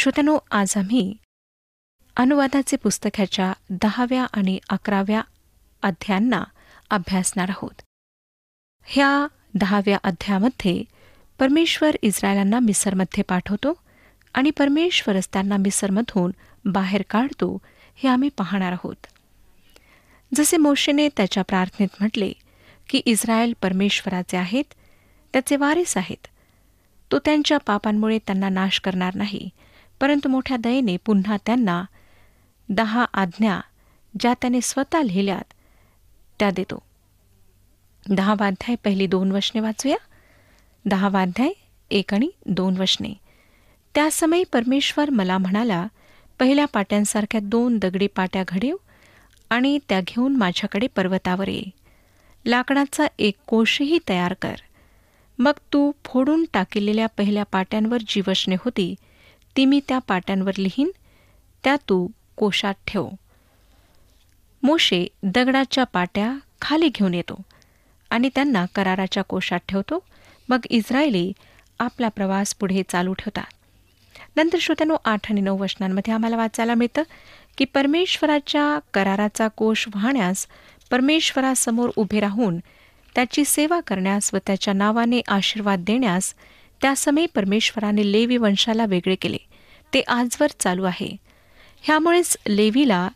श्रोत्यानो आज आम्ही अनुवादाचे पुस्तकाच्या दहाव्या आणि अकराव्या अध्यायांना अभ्यासणार आहोत ह्या दहाव्या अध्यायामध्ये परमेश्वर इस्रायलांना मिसरमध्ये पाठवतो आणि परमेश्वरच त्यांना मिसरमधून बाहेर काढतो हे आम्ही पाहणार आहोत जसे मोशेने त्याच्या प्रार्थनेत म्हटले की इस्रायल परमेश्वराचे आहेत त्याचे वारीस आहेत तो त्यांच्या पापांमुळे त्यांना नाश करणार नाही परंतु मोठ्या दयेने पुन्हा त्यांना दहा आज्ञा ज्या त्याने स्वतः लिहिल्यात त्या देतो दहा वाध्याय पहिली दोन वशने वाचूया दहा वाध्याय एक आणि दोन वशने त्या परमेश्वर मला म्हणाला पहिल्या पाट्यांसारख्या दोन दगडी पाट्या घडीव आणि त्या घेऊन माझ्याकडे पर्वतावर ये लाकडाचा एक कोशही तयार कर मग तू फोडून टाकलेल्या पहिल्या पाट्यांवर जी होती ती मी त्या पाट्यांवर लिहीन त्या तू कोशात ठेव मोशे दगडाच्या पाट्या खाली घेऊन येतो आणि त्यांना कराराच्या कोशात ठेवतो मग इस्रायली आपला प्रवास पुढे चालू ठेवतात नंतर श्रोत्यानो आठ आणि नऊ वचनांमध्ये आम्हाला वाचायला मिळतं की परमेश्वराच्या कराराचा कोश वाहण्यास परमेश्वरासमोर उभे राहून त्याची सेवा करण्यास व त्याच्या नावाने आशीर्वाद देण्यास त्यासमयी परमेश्वराने लेवी वंशाला वेगळे केले ते आजवर चालू आहे ह्यामुळेच लेवीला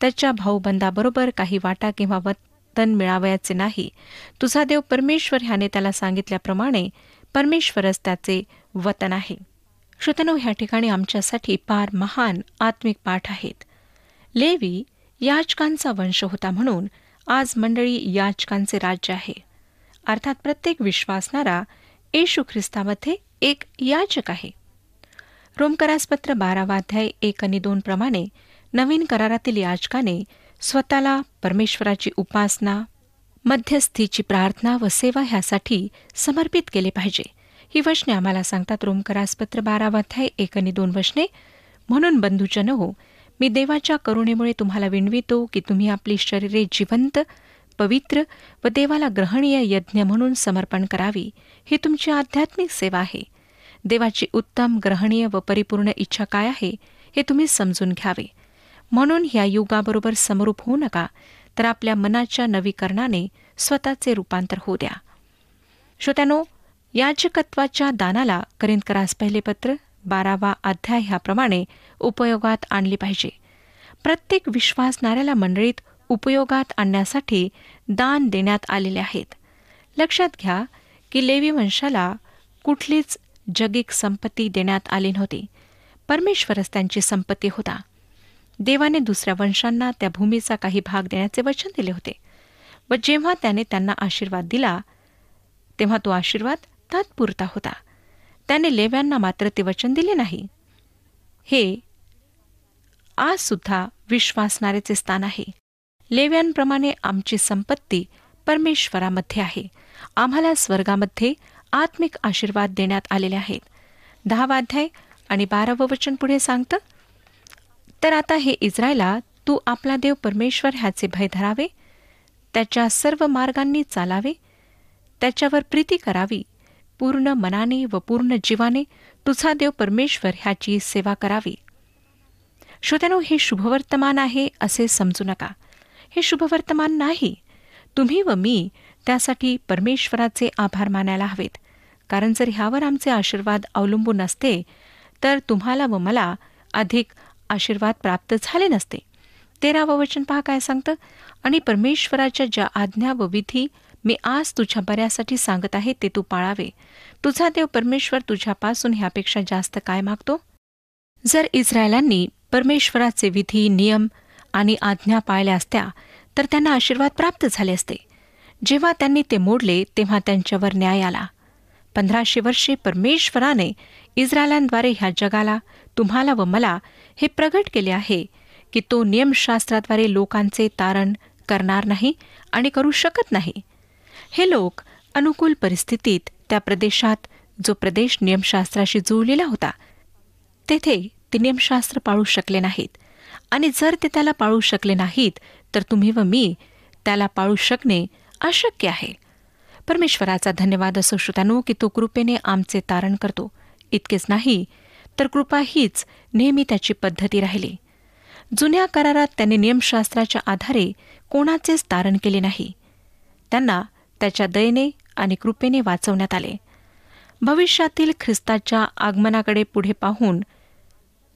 त्याच्या भाऊबंदाबरोबर काही वाटा किंवा वतन मिळावयाचे नाही तुझा देव परमेश्वर ह्याने त्याला सांगितल्याप्रमाणे परमेश्वरच त्याचे वतन आहे श्रोतनो ह्या ठिकाणी आमच्यासाठी फार महान आत्मिक पाठ आहेत लेवी याचकांचा वंश होता म्हणून आज मंडळी याचकांचे राज्य आहे अर्थात प्रत्येक विश्वासणारा येशू ख्रिस्तामध्ये एक याचक आहे रोमकरासपत्र बारावाध्याय बारावा अध्याय एक आणि दोन प्रमाणे नवीन करारातील याचकाने स्वतःला परमेश्वराची उपासना मध्यस्थीची प्रार्थना व सेवा ह्यासाठी समर्पित केले पाहिजे ही वचने आम्हाला सांगतात रोमकरासपत्र बारावाध्याय अध्याय एक आणि दोन वचने म्हणून बंधूच्या हो मी देवाच्या करुणेमुळे तुम्हाला विणवितो की तुम्ही आपली शरीरे जिवंत पवित्र व देवाला ग्रहणीय यज्ञ म्हणून समर्पण करावी ही तुमची आध्यात्मिक सेवा आहे देवाची उत्तम ग्रहणीय व परिपूर्ण इच्छा काय आहे हे तुम्ही समजून घ्यावे म्हणून ह्या युगाबरोबर समरूप होऊ नका तर आपल्या मनाच्या नवीकरणाने स्वतःचे रूपांतर होऊ द्या श्रोत्यानो याजकत्वाच्या दानाला करिंदकरास पहिले पत्र बारावा अध्याय ह्याप्रमाणे उपयोगात आणली पाहिजे प्रत्येक विश्वासणाऱ्याला मंडळीत उपयोगात आणण्यासाठी दान देण्यात आलेले आहेत लक्षात घ्या की लेवी वंशाला कुठलीच जगिक संपत्ती देण्यात आली नव्हती परमेश्वरच त्यांची संपत्ती होता देवाने दुसऱ्या वंशांना त्या भूमीचा काही भाग देण्याचे वचन दिले होते व जेव्हा त्याने त्यांना आशीर्वाद दिला तेव्हा तो आशीर्वाद तात्पुरता होता त्याने लेव्यांना मात्र ते वचन दिले नाही हे आज सुद्धा विश्वासणारेचे स्थान आहे लेव्यांप्रमाणे आमची संपत्ती परमेश्वरामध्ये आहे आम्हाला स्वर्गामध्ये आत्मिक आशीर्वाद देण्यात आलेले आहेत दहावा अध्याय आणि बारावं वचन पुढे सांगतं तर आता हे इस्रायला तू आपला देव परमेश्वर ह्याचे भय धरावे त्याच्या सर्व मार्गांनी चालावे त्याच्यावर प्रीती करावी पूर्ण मनाने व पूर्ण जीवाने तुझा देव परमेश्वर ह्याची सेवा करावी श्रोत्यानो हे शुभवर्तमान आहे असे समजू नका हे शुभवर्तमान नाही तुम्ही व मी त्यासाठी परमेश्वराचे आभार मानायला हवेत कारण जर ह्यावर आमचे आशीर्वाद अवलंबून असते तर तुम्हाला व मला अधिक आशीर्वाद प्राप्त झाले नसते तेरावं वचन पहा काय सांगतं आणि परमेश्वराच्या ज्या आज्ञा व विधी मी आज तुझ्या बऱ्यासाठी सांगत आहे ते तू पाळावे तुझा देव परमेश्वर तुझ्यापासून ह्यापेक्षा जास्त काय मागतो जर इस्रायलांनी परमेश्वराचे विधी नियम आणि आज्ञा पाळल्या असत्या तर त्यांना आशीर्वाद प्राप्त झाले असते जेव्हा त्यांनी ते मोडले तेव्हा त्यांच्यावर न्याय आला पंधराशे वर्षे परमेश्वराने इस्रायलांद्वारे ह्या जगाला तुम्हाला व मला हे प्रगट केले आहे की तो नियमशास्त्राद्वारे लोकांचे तारण करणार नाही आणि करू शकत नाही हे लोक अनुकूल परिस्थितीत त्या प्रदेशात जो प्रदेश नियमशास्त्राशी जुळलेला होता तेथे ते नियमशास्त्र पाळू शकले नाहीत आणि जर ते त्याला पाळू शकले नाहीत तर तुम्ही व मी त्याला पाळू शकणे अशक्य आहे परमेश्वराचा धन्यवाद असो श्रोतानो की तो कृपेने आमचे तारण करतो इतकेच नाही तर कृपा हीच नेहमी त्याची पद्धती राहिली जुन्या करारात त्याने नियमशास्त्राच्या आधारे कोणाचेच तारण केले नाही त्यांना त्याच्या दयेने आणि कृपेने वाचवण्यात आले भविष्यातील ख्रिस्ताच्या आगमनाकडे पुढे पाहून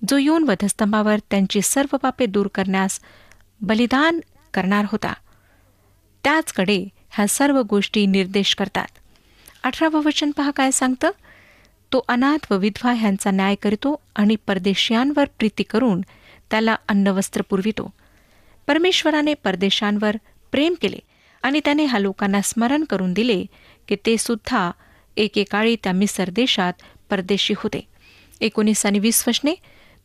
जो येऊन वधस्तंभावर त्यांची सर्व पापे दूर करण्यास बलिदान करणार होता त्याचकडे ह्या सर्व गोष्टी निर्देश करतात अठरावं वचन पहा काय सांगतं तो अनाथ व विधवा ह्यांचा न्याय करतो आणि परदेशियांवर प्रीती करून त्याला अन्नवस्त्र पुरवितो परमेश्वराने परदेशांवर प्रेम केले आणि त्याने ह्या लोकांना स्मरण करून दिले की ते सुद्धा एकेकाळी त्या मिसर देशात परदेशी होते एकोणीस आणि वीस वशने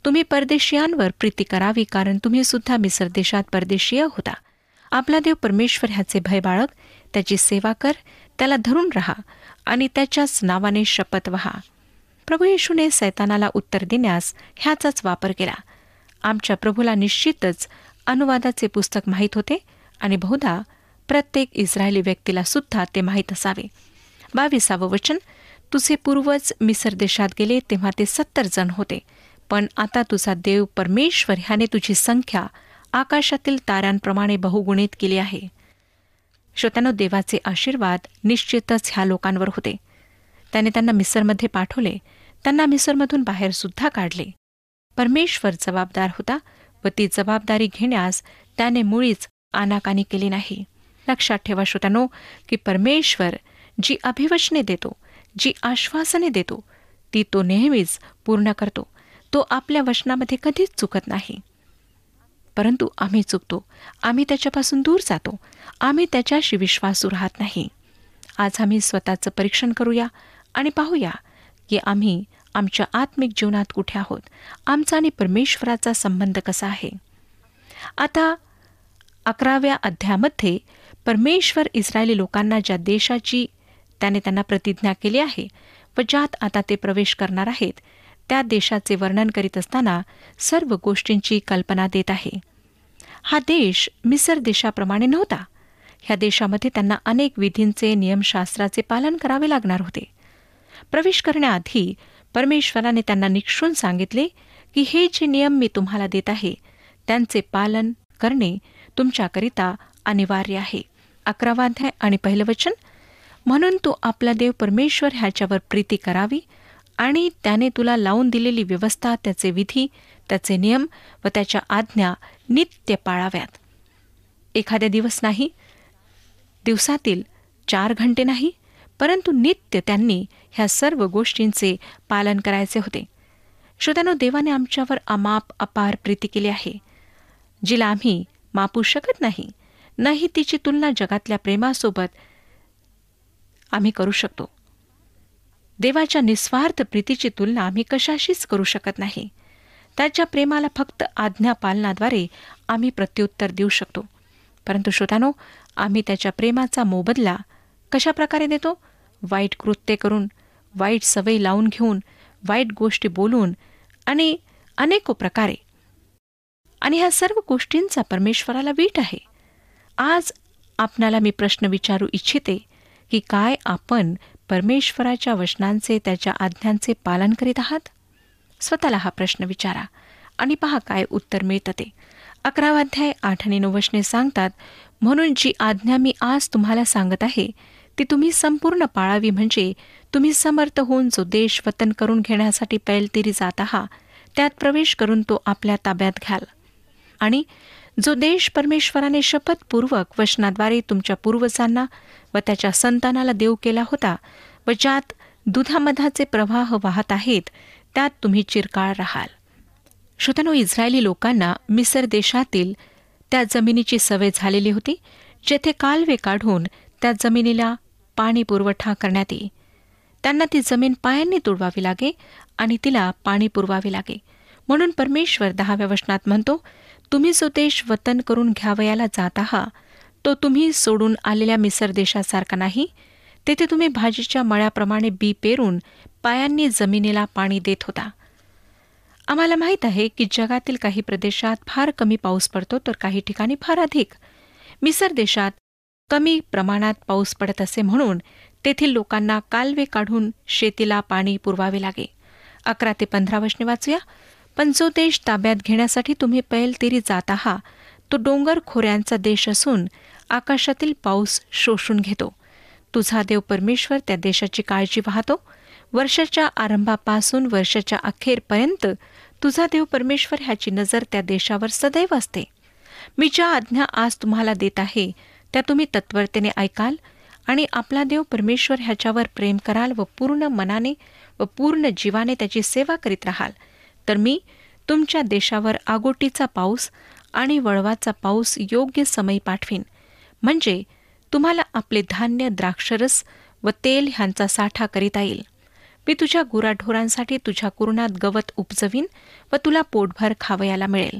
तुम्ही परदेशियांवर प्रीती करावी कारण तुम्ही सुद्धा मिसर देशात परदेशीय होता आपला देव परमेश्वर ह्याचे भय बाळग त्याची सेवा कर त्याला धरून राहा आणि त्याच्याच नावाने शपथ व्हा प्रभू येशूने सैतानाला उत्तर देण्यास ह्याचाच वापर केला आमच्या प्रभूला निश्चितच अनुवादाचे पुस्तक माहीत होते आणि बहुधा प्रत्येक इस्रायली व्यक्तीला सुद्धा ते माहीत असावे बावीसावं वचन तुझे पूर्वज मिसर देशात गेले तेव्हा ते सत्तर जण होते पण आता तुझा देव परमेश्वर ह्याने तुझी संख्या आकाशातील ताऱ्यांप्रमाणे बहुगुणित केली आहे श्रोत्यानो देवाचे आशीर्वाद निश्चितच ह्या लोकांवर होते त्याने त्यांना मिसरमध्ये पाठवले त्यांना मिसरमधून बाहेरसुद्धा काढले परमेश्वर जबाबदार होता व ती जबाबदारी घेण्यास त्याने मुळीच आनाकानी केली नाही लक्षात ठेवा श्रोत्यानो की परमेश्वर जी अभिवचने देतो जी आश्वासने देतो ती तो नेहमीच पूर्ण करतो तो आपल्या वचनामध्ये कधीच चुकत नाही परंतु आम्ही चुकतो आम्ही त्याच्यापासून दूर जातो आम्ही त्याच्याशी विश्वासू राहत नाही आज आम्ही स्वतःचं परीक्षण करूया आणि पाहूया की आम्ही आमच्या आत्मिक जीवनात कुठे आहोत आमचा आणि परमेश्वराचा संबंध कसा आहे आता अकराव्या अध्यायामध्ये परमेश्वर इस्रायली लोकांना ज्या देशाची त्याने त्यांना प्रतिज्ञा केली आहे व ज्यात आता ते प्रवेश करणार आहेत त्या देशाचे वर्णन करीत असताना सर्व गोष्टींची कल्पना देत आहे हा देश मिसर देशाप्रमाणे नव्हता ह्या देशामध्ये त्यांना अनेक विधींचे नियमशास्त्राचे पालन करावे लागणार होते प्रवेश करण्याआधी परमेश्वराने त्यांना निक्षून सांगितले की हे जे नियम मी तुम्हाला देत आहे त्यांचे पालन करणे तुमच्याकरिता अनिवार्य आहे अकरावाध्याय आणि पहिलं वचन म्हणून तो आपला देव परमेश्वर ह्याच्यावर प्रीती करावी आणि त्याने तुला लावून दिलेली व्यवस्था त्याचे विधी त्याचे नियम व त्याच्या आज्ञा नित्य पाळाव्यात एखाद्या दिवस नाही दिवसातील चार घंटे नाही परंतु नित्य त्यांनी ह्या सर्व गोष्टींचे पालन करायचे होते श्रोत्यानो देवाने आमच्यावर अमाप अपार प्रीती केली आहे जिला आम्ही मापू शकत नाही नाही तिची तुलना जगातल्या प्रेमासोबत आम्ही करू शकतो देवाच्या निस्वार्थ प्रीतीची तुलना आम्ही कशाशीच करू शकत नाही त्याच्या प्रेमाला फक्त आज्ञा पालनाद्वारे आम्ही प्रत्युत्तर देऊ शकतो परंतु श्रोतानो आम्ही त्याच्या प्रेमाचा मोबदला कशा प्रकारे देतो वाईट कृत्य करून वाईट सवयी लावून घेऊन वाईट गोष्टी बोलून आणि अनेको प्रकारे आणि ह्या सर्व गोष्टींचा परमेश्वराला वीट आहे आज आपणाला मी प्रश्न विचारू इच्छिते की काय आपण परमेश्वराच्या वचनांचे त्याच्या आज्ञांचे पालन करीत आहात स्वतःला हा प्रश्न विचारा आणि पहा काय उत्तर मिळतं ते अकरावाध्याय आठ आणि नऊ वचने सांगतात म्हणून जी आज्ञा मी आज तुम्हाला सांगत आहे ती तुम्ही संपूर्ण पाळावी म्हणजे तुम्ही समर्थ होऊन जो देश वतन करून घेण्यासाठी पैलतीरी जात आहात त्यात प्रवेश करून तो आपल्या ताब्यात घ्याल आणि जो देश परमेश्वराने शपथपूर्वक वचनाद्वारे तुमच्या पूर्वजांना व त्याच्या संतानाला देव केला होता व ज्यात दुधामधाचे प्रवाह वाहत आहेत त्यात तुम्ही चिरकाळ राहाल श्रोतनो इस्रायली लोकांना मिसर देशातील त्या जमिनीची सवय झालेली होती जेथे कालवे काढून त्या जमिनीला पाणी पुरवठा करण्यात येई त्यांना ती जमीन पायांनी तुडवावी लागे आणि तिला पाणी पुरवावे लागे म्हणून परमेश्वर दहाव्या वचनात म्हणतो तुम्ही जो देश वतन करून घ्यावयाला जात आहात तो तुम्ही सोडून आलेल्या मिसर देशासारखा नाही तेथे तुम्ही भाजीच्या मळ्याप्रमाणे बी पेरून पायांनी जमिनीला पाणी देत होता आम्हाला माहीत आहे की जगातील काही प्रदेशात फार कमी पाऊस पडतो तर काही ठिकाणी फार अधिक मिसर देशात कमी प्रमाणात पाऊस पडत असे म्हणून तेथील लोकांना कालवे काढून शेतीला पाणी पुरवावे लागे अकरा ते पंधरा वशने वाचूया पण देश ताब्यात घेण्यासाठी तुम्ही पैलतीरी जात आहात तो डोंगर खोऱ्यांचा देश असून आकाशातील पाऊस शोषून घेतो तुझा देव परमेश्वर त्या देशाची काळजी वाहतो वर्षाच्या आरंभापासून वर्षाच्या अखेरपर्यंत तुझा देव परमेश्वर ह्याची नजर त्या देशावर सदैव असते मी ज्या आज्ञा आज तुम्हाला देत आहे त्या तुम्ही तत्परतेने ऐकाल आणि आपला देव परमेश्वर ह्याच्यावर प्रेम कराल व पूर्ण मनाने व पूर्ण जीवाने त्याची सेवा करीत राहाल तर मी तुमच्या देशावर आगोटीचा पाऊस आणि वळवाचा पाऊस योग्य समय पाठवीन म्हणजे तुम्हाला आपले धान्य द्राक्षरस व तेल ह्यांचा साठा करीता येईल मी तुझ्या गुराढोरांसाठी तुझ्या कुरणात गवत उपजवीन व तुला पोटभर खावयाला मिळेल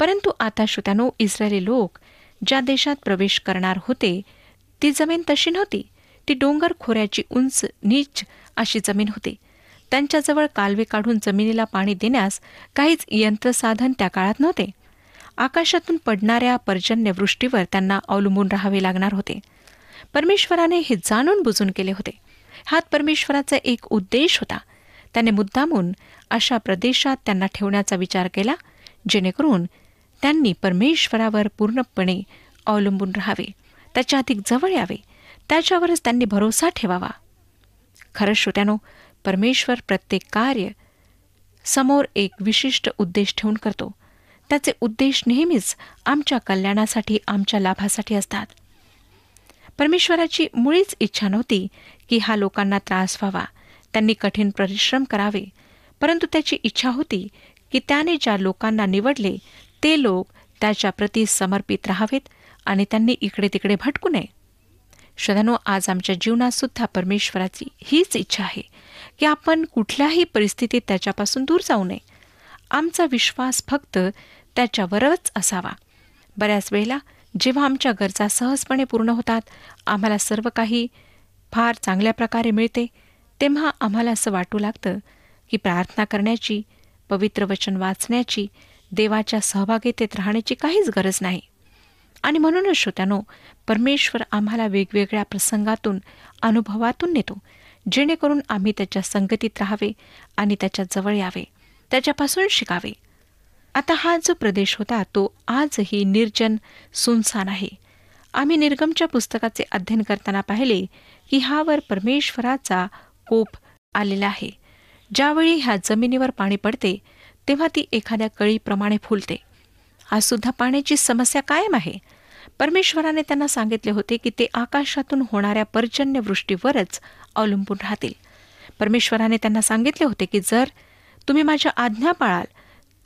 परंतु आता श्रोत्यानो इस्रायली लोक ज्या देशात प्रवेश करणार होते ती जमीन तशी नव्हती ती डोंगर खोऱ्याची उंच नीच अशी जमीन होती त्यांच्याजवळ कालवे काढून जमिनीला पाणी देण्यास काहीच यंत्रसाधन त्या काळात नव्हते आकाशातून पडणाऱ्या पर्जन्यवृष्टीवर त्यांना अवलंबून राहावे लागणार होते परमेश्वराने हे जाणून बुजून केले होते हात परमेश्वराचा एक उद्देश होता त्याने मुद्दामून अशा प्रदेशात त्यांना ठेवण्याचा विचार केला जेणेकरून त्यांनी परमेश्वरावर पूर्णपणे अवलंबून राहावे त्याच्या अधिक जवळ यावे त्याच्यावरच त्यांनी भरोसा ठेवावा खरं श्रोत्यानो परमेश्वर प्रत्येक कार्य समोर एक विशिष्ट उद्देश ठेवून करतो त्याचे उद्देश नेहमीच आमच्या कल्याणासाठी आमच्या लाभासाठी असतात परमेश्वराची मुळीच इच्छा नव्हती की हा लोकांना त्रास व्हावा त्यांनी कठीण परिश्रम करावे परंतु त्याची इच्छा होती की त्याने ज्या लोकांना निवडले ते लोक त्याच्या समर्पित राहावेत आणि त्यांनी इकडे तिकडे भटकू नये श्रधानो आज आमच्या जीवनात सुद्धा परमेश्वराची हीच इच्छा आहे की आपण कुठल्याही परिस्थितीत त्याच्यापासून दूर जाऊ नये आमचा विश्वास फक्त त्याच्यावरच असावा बऱ्याच वेळेला जेव्हा आमच्या गरजा सहजपणे पूर्ण होतात आम्हाला सर्व काही फार चांगल्या प्रकारे मिळते तेव्हा आम्हाला असं वाटू लागतं की प्रार्थना करण्याची पवित्र वचन वाचण्याची देवाच्या सहभागितेत राहण्याची काहीच गरज नाही आणि म्हणूनच श्रोत्यानो परमेश्वर आम्हाला वेगवेगळ्या प्रसंगातून अनुभवातून नेतो जेणेकरून आम्ही त्याच्या संगतीत राहावे आणि त्याच्या जवळ यावे त्याच्यापासून शिकावे आता हा जो प्रदेश होता तो आजही निर्जन सुनसान आहे आम्ही निर्गमच्या पुस्तकाचे अध्ययन करताना पाहिले की वर परमेश्वराचा कोप आलेला आहे ज्यावेळी ह्या जमिनीवर पाणी पडते तेव्हा ती एखाद्या कळीप्रमाणे फुलते आज सुद्धा पाण्याची समस्या कायम आहे परमेश्वराने त्यांना सांगितले होते की ते आकाशातून होणाऱ्या पर्जन्यवृष्टीवरच अवलंबून राहतील परमेश्वराने त्यांना सांगितले होते की जर तुम्ही माझ्या आज्ञा पाळाल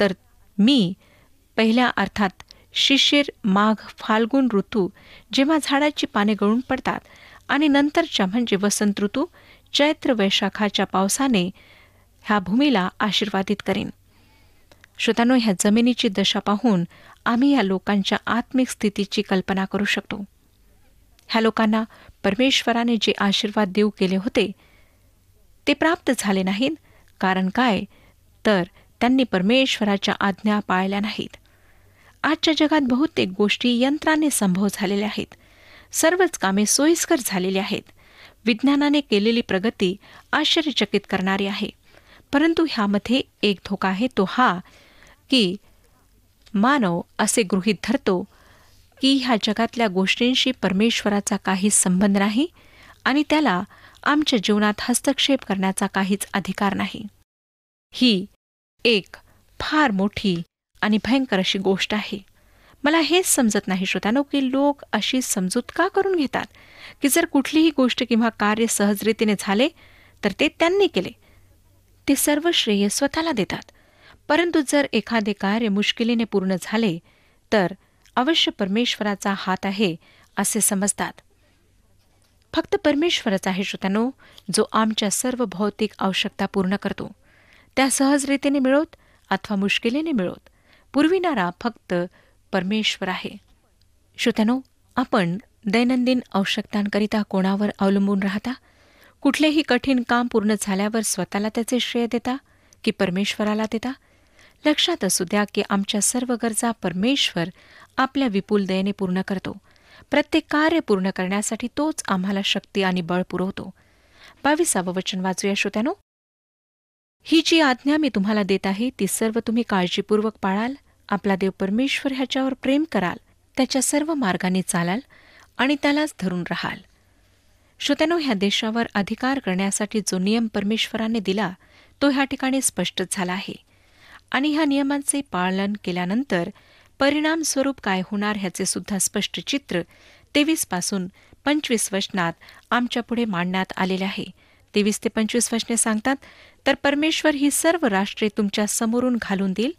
तर मी पहिल्या अर्थात शिशिर माघ फाल्गुन ऋतू जेव्हा झाडाची पाने गळून पडतात आणि नंतरच्या म्हणजे वसंत ऋतू चैत्र वैशाखाच्या पावसाने ह्या भूमीला आशीर्वादित करेन श्रोतानो ह्या जमिनीची दशा पाहून आम्ही या लोकांच्या आत्मिक स्थितीची कल्पना करू शकतो ह्या लोकांना परमेश्वराने जे आशीर्वाद देऊ केले होते ते प्राप्त झाले नाहीत कारण काय तर त्यांनी परमेश्वराच्या आज्ञा पाळल्या नाहीत आजच्या जगात बहुतेक गोष्टी यंत्राने संभव झालेल्या आहेत सर्वच कामे सोयीस्कर झालेली आहेत विज्ञानाने केलेली प्रगती आश्चर्यचकित करणारी आहे परंतु ह्यामध्ये एक धोका आहे तो हा की मानव असे गृहीत धरतो की ह्या जगातल्या गोष्टींशी परमेश्वराचा काही संबंध नाही आणि त्याला आमच्या जीवनात हस्तक्षेप करण्याचा काहीच अधिकार नाही ही एक फार मोठी आणि भयंकर अशी गोष्ट आहे मला हेच समजत नाही श्रोत्यानो की लोक अशी समजूत का करून घेतात की जर कुठलीही गोष्ट किंवा कार्य सहजरीतीने झाले तर ते त्यांनी केले ते सर्व श्रेय स्वतःला देतात परंतु जर एखादे कार्य मुश्किलीने पूर्ण झाले तर अवश्य परमेश्वराचा हात आहे असे समजतात फक्त परमेश्वरच आहे श्रोत्यानो जो आमच्या सर्व भौतिक आवश्यकता पूर्ण करतो त्या सहजरीतीने मिळोत अथवा मुश्किलीने मिळोत पुरविणारा फक्त परमेश्वर आहे श्रोत्यानो आपण दैनंदिन आवश्यकतांकरिता कोणावर अवलंबून राहता कुठलेही कठीण काम पूर्ण झाल्यावर स्वतःला त्याचे श्रेय देता की परमेश्वराला देता लक्षात असू द्या की आमच्या सर्व गरजा परमेश्वर आपल्या विपुल दयेने पूर्ण करतो प्रत्येक कार्य पूर्ण करण्यासाठी तोच आम्हाला शक्ती आणि बळ पुरवतो बावीसावं वचन वाचूया श्रोत्यानो ही जी आज्ञा मी तुम्हाला देत आहे ती सर्व तुम्ही काळजीपूर्वक पाळाल आपला देव परमेश्वर ह्याच्यावर प्रेम कराल त्याच्या सर्व मार्गाने चालाल आणि त्यालाच धरून राहाल श्रोत्यानो ह्या देशावर अधिकार करण्यासाठी जो नियम परमेश्वराने दिला तो ह्या ठिकाणी स्पष्ट झाला आहे आणि ह्या नियमांचे पालन केल्यानंतर परिणाम स्वरूप काय होणार ह्याचे सुद्धा स्पष्ट चित्र तेवीस पासून पंचवीस वचनात आमच्यापुढे मांडण्यात आलेले आहे तेवीस ते पंचवीस वचने सांगतात तर परमेश्वर ही सर्व राष्ट्रे तुमच्या समोरून घालून देईल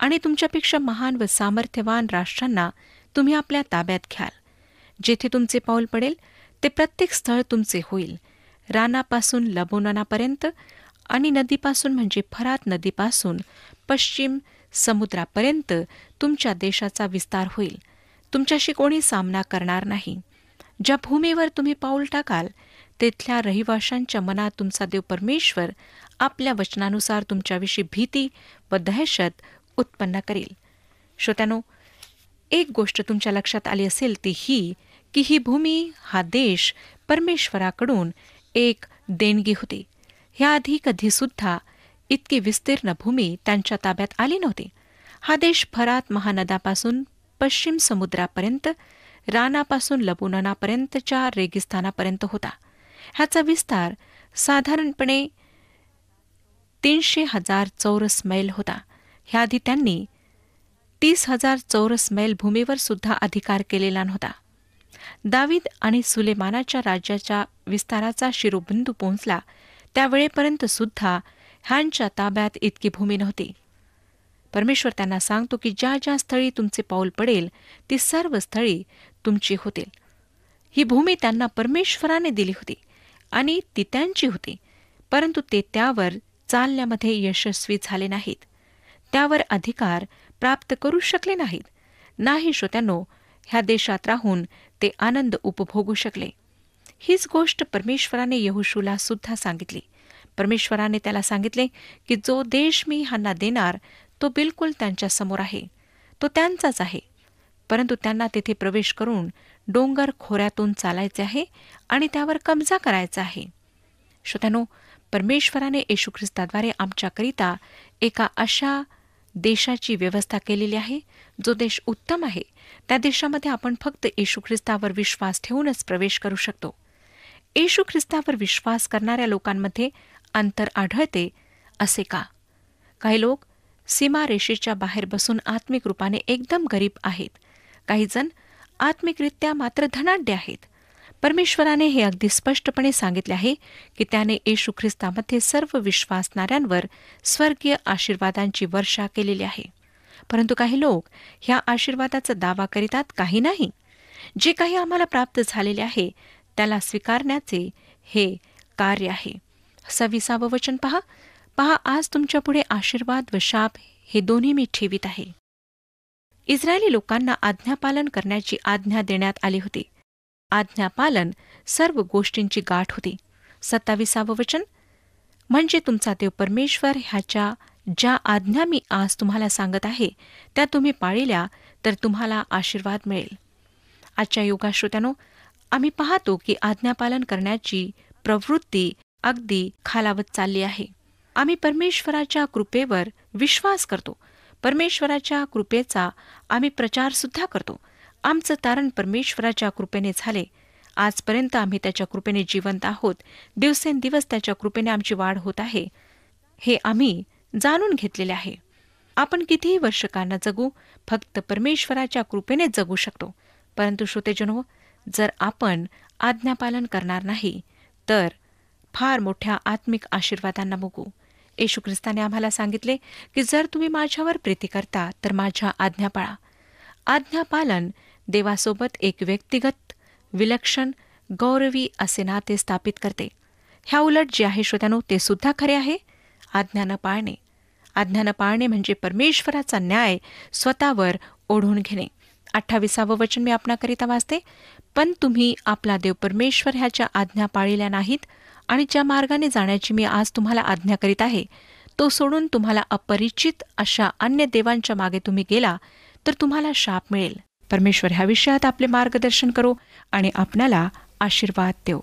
आणि तुमच्यापेक्षा महान व सामर्थ्यवान राष्ट्रांना तुम्ही आपल्या ताब्यात घ्याल जेथे तुमचे पाऊल पडेल ते प्रत्येक स्थळ तुमचे होईल रानापासून लबोनानापर्यंत आणि नदीपासून म्हणजे फरात नदीपासून पश्चिम समुद्रापर्यंत तुमच्या देशाचा विस्तार होईल तुमच्याशी कोणी सामना करणार नाही ज्या भूमीवर तुम्ही पाऊल टाकाल तेथल्या रहिवाशांच्या मनात तुमचा देव परमेश्वर आपल्या वचनानुसार तुमच्याविषयी भीती व दहशत उत्पन्न करेल श्रोत्यानो एक गोष्ट तुमच्या लक्षात आली असेल ती ही की ही भूमी हा देश परमेश्वराकडून एक देणगी होती ह्याआधी कधीसुद्धा इतकी विस्तीर्ण भूमी त्यांच्या ताब्यात आली नव्हती हा देश फरात महानदापासून पश्चिम समुद्रापर्यंत रानापासून लबुननापर्यंतच्या रेगिस्तानापर्यंत होता ह्याचा विस्तार साधारणपणे तीनशे हजार चौरस मैल होता ह्याआधी त्यांनी तीस हजार चौरस मैल भूमीवर सुद्धा अधिकार केलेला नव्हता दावीद आणि सुलेमानाच्या राज्याच्या विस्ताराचा शिरोबिंदू पोहोचला त्यावेळेपर्यंत सुद्धा ह्यांच्या ताब्यात इतकी भूमी नव्हती परमेश्वर त्यांना सांगतो की ज्या ज्या स्थळी तुमचे पाऊल पडेल ती सर्व स्थळी तुमची होतील ही भूमी त्यांना परमेश्वराने दिली होती आणि ती त्यांची होती परंतु ते त्यावर चालण्यामध्ये यशस्वी झाले नाहीत त्यावर अधिकार प्राप्त करू शकले नाहीत नाही श्रोत्यांनो ह्या देशात राहून ते आनंद उपभोगू शकले हीच गोष्ट परमेश्वराने यहोशूला सुद्धा सांगितली परमेश्वराने त्याला सांगितले की जो देश मी ह्यांना देणार तो बिलकुल समोर आहे तो त्यांचाच आहे परंतु त्यांना तेथे प्रवेश करून डोंगर खोऱ्यातून चालायचे आहे आणि त्यावर कब्जा करायचा आहे श्रोत्यानो परमेश्वराने येशू ख्रिस्ताद्वारे आमच्याकरिता एका अशा देशाची व्यवस्था केलेली आहे जो देश उत्तम आहे त्या देशामध्ये आपण फक्त येशू ख्रिस्तावर विश्वास ठेवूनच प्रवेश करू शकतो येशू ख्रिस्तावर विश्वास करणाऱ्या लोकांमध्ये अंतर आढळते असे का काही लोक सीमारेषेच्या बाहेर बसून आत्मिक रूपाने एकदम गरीब आहेत काहीजण आत्मिकरित्या मात्र धनाढ्य आहेत परमेश्वराने हे अगदी स्पष्टपणे सांगितले आहे की त्याने येशू ख्रिस्तामध्ये सर्व विश्वासणाऱ्यांवर स्वर्गीय आशीर्वादांची वर्षा केलेली आहे परंतु काही लोक ह्या आशीर्वादाचा दावा करीतात काही नाही जे काही आम्हाला प्राप्त झालेले आहे त्याला स्वीकारण्याचे हे कार्य आहे सविसावं वचन पहा पहा आज तुमच्यापुढे आशीर्वाद व शाप हे दोन्ही मी ठेवित आहे इस्रायली लोकांना आज्ञापालन करण्याची आज्ञा देण्यात आली होती आज्ञापालन सर्व गोष्टींची गाठ होती सत्तावीसावं वचन म्हणजे तुमचा देव परमेश्वर ह्याच्या ज्या आज्ञा मी आज तुम्हाला सांगत आहे त्या तुम्ही पाळिल्या तर तुम्हाला आशीर्वाद मिळेल आजच्या योगाश्रोत्यानो आम्ही पाहतो की आज्ञापालन करण्याची प्रवृत्ती अगदी खालावत चालली आहे आम्ही परमेश्वराच्या कृपेवर विश्वास करतो परमेश्वराच्या कृपेचा आम्ही प्रचार सुद्धा करतो आमचं तारण परमेश्वराच्या कृपेने झाले आजपर्यंत आम्ही त्याच्या कृपेने जिवंत आहोत दिवसेंदिवस त्याच्या कृपेने आमची वाढ होत आहे हे आम्ही जाणून घेतलेले आहे आपण कितीही वर्षकांना जगू फक्त परमेश्वराच्या कृपेने जगू शकतो परंतु श्रोतेजनो जर आपण आज्ञापालन करणार नाही तर फार मोठ्या आत्मिक आशीर्वादांना बघू येशू ख्रिस्ताने आम्हाला सांगितले की जर तुम्ही माझ्यावर प्रीती करता तर माझ्या आज्ञा पाळा आज्ञापालन देवासोबत एक व्यक्तिगत विलक्षण गौरवी असे नाते स्थापित करते ह्या उलट जे आहे श्रोत्यानो ते सुद्धा खरे आहे आज्ञानं पाळणे आज्ञानं पाळणे म्हणजे परमेश्वराचा न्याय स्वतःवर ओढून घेणे अठ्ठावीसावं वचन मी आपणाकरिता वाचते पण तुम्ही आपला देव परमेश्वर ह्याच्या आज्ञा पाळलेल्या नाहीत आणि ज्या मार्गाने जाण्याची मी आज तुम्हाला आज्ञा करीत आहे तो सोडून तुम्हाला अपरिचित अशा अन्य देवांच्या मागे तुम्ही गेला तर तुम्हाला शाप मिळेल परमेश्वर ह्या विषयात आपले मार्गदर्शन करो आणि आपणाला आशीर्वाद देऊ